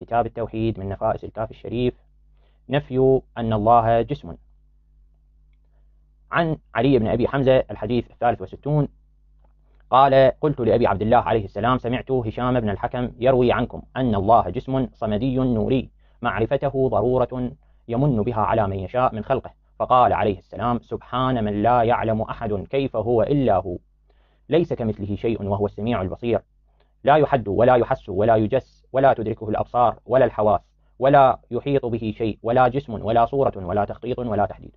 كتاب التوحيد من نفائس الكاف الشريف نفي أن الله جسم عن علي بن أبي حمزة الحديث الثالث وستون قال قلت لأبي عبد الله عليه السلام سمعت هشام بن الحكم يروي عنكم أن الله جسم صمدي نوري معرفته ضرورة يمن بها على من يشاء من خلقه فقال عليه السلام سبحان من لا يعلم أحد كيف هو إلا هو ليس كمثله شيء وهو السميع البصير لا يحد ولا يحس ولا يجس ولا تدركه الأبصار ولا الحواس ولا يحيط به شيء ولا جسم ولا صورة ولا تخطيط ولا تحديد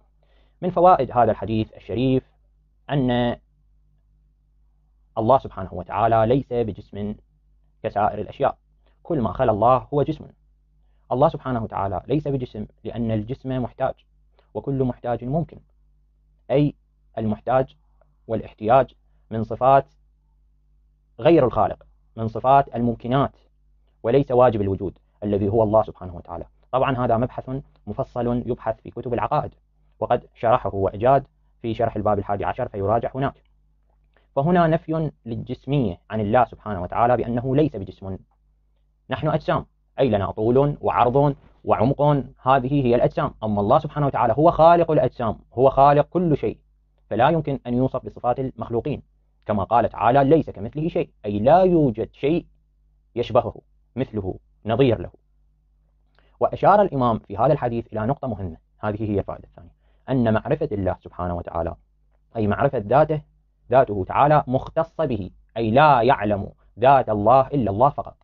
من فوائد هذا الحديث الشريف أن الله سبحانه وتعالى ليس بجسم كسائر الأشياء كل ما خلى الله هو جسم الله سبحانه وتعالى ليس بجسم لأن الجسم محتاج وكل محتاج ممكن أي المحتاج والاحتياج من صفات غير الخالق من صفات الممكنات وليس واجب الوجود الذي هو الله سبحانه وتعالى طبعا هذا مبحث مفصل يبحث في كتب العقائد وقد شرحه وإجاد في شرح الباب الحادي عشر فيراجع هناك فهنا نفي للجسمية عن الله سبحانه وتعالى بأنه ليس بجسم نحن أجسام أي لنا طول وعرض وعمق هذه هي الأجسام أما الله سبحانه وتعالى هو خالق الأجسام هو خالق كل شيء فلا يمكن أن يوصف بصفات المخلوقين كما قال تعالى ليس كمثله شيء أي لا يوجد شيء يشبهه مثله نظير له وأشار الإمام في هذا الحديث إلى نقطة مهمة هذه هي الفائدة الثانية أن معرفة الله سبحانه وتعالى أي معرفة ذاته ذاته تعالى مختصة به أي لا يعلم ذات الله إلا الله فقط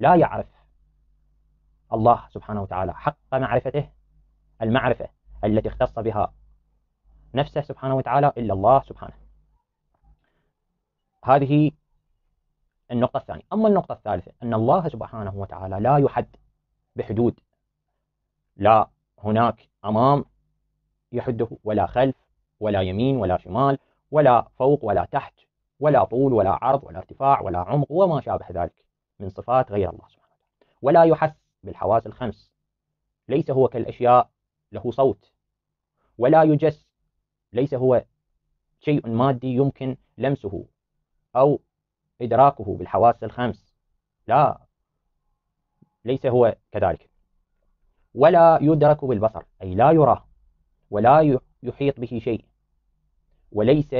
لا يعرف الله سبحانه وتعالى حق معرفته المعرفة التي اختص بها نفسه سبحانه وتعالى إلا الله سبحانه هذه النقطة الثانية أما النقطة الثالثة أن الله سبحانه وتعالى لا يحد بحدود لا هناك أمام يحده ولا خلف ولا يمين ولا شمال ولا فوق ولا تحت ولا طول ولا عرض ولا ارتفاع ولا عمق وما شابه ذلك من صفات غير الله سبحانه وتعالى ولا يحس بالحواس الخمس ليس هو كالأشياء له صوت ولا يجس ليس هو شيء مادي يمكن لمسه أو إدراكه بالحواس الخمس لا ليس هو كذلك ولا يدرك بالبصر أي لا يرى ولا يحيط به شيء وليس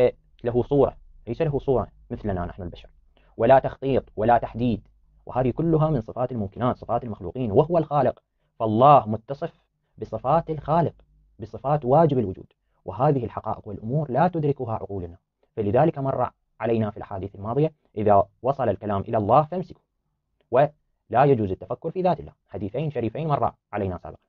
له صورة ليس له صورة مثلنا نحن البشر ولا تخطيط ولا تحديد وهذه كلها من صفات الممكنات صفات المخلوقين وهو الخالق فالله متصف بصفات الخالق بصفات واجب الوجود وهذه الحقائق والأمور لا تدركها عقولنا فلذلك مرة علينا في الأحاديث الماضية إذا وصل الكلام إلى الله فامسكوا ولا يجوز التفكر في ذات الله حديثين شريفين مرة علينا سابقا